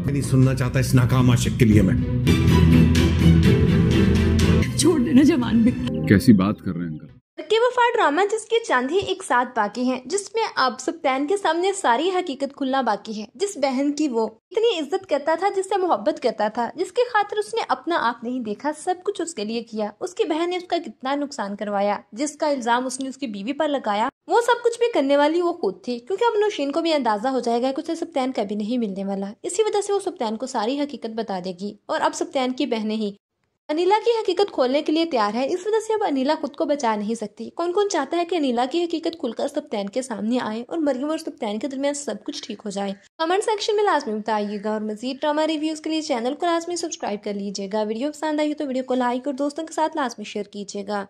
नहीं सुनना चाहता इस नाकाम आशिक के लिए मैं छोड़ देना जवान भी कैसी बात कर रहे हैं अंकल के वफा ड्रामा जिसके चांद ही एक साथ बाकी हैं जिसमें अब सप्तान के सामने सारी हकीकत खुलना बाकी है जिस बहन की वो इतनी इज्जत करता था जिससे मोहब्बत करता था जिसके खातिर उसने अपना आप नहीं देखा सब कुछ उसके लिए किया उसकी बहन ने उसका कितना नुकसान करवाया जिसका इल्जाम उसने उसकी बीवी पर लगाया वो सब कुछ भी करने वाली वो खुद थी क्योंकि अब नौशीन को भी अंदाज़ा हो जाएगा कि उसे सप्तैन कभी नहीं मिलने वाला इसी वजह से वो सप्तैन को सारी हकीकत बता देगी और अब सप्तैन की बहनें ही अनिला की हकीकत खोलने के लिए तैयार है इस वजह से अब अनिला खुद को बचा नहीं सकती कौन कौन चाहता है कि अनिला की हकीकत खुलकर सप्तैन के सामने आए और मरियम और सप्तैन के दरमियान सब कुछ ठीक हो जाए कमेंट सेक्शन में लाजमी बताइएगा और मजीद ड्रामा रिव्यूज के लिए चैनल को लाजमी सब्सक्राइब कर लीजिएगा वीडियो पसंद आई तो वीडियो को लाइक और दोस्तों के साथ लाजमी शेयर कीजिएगा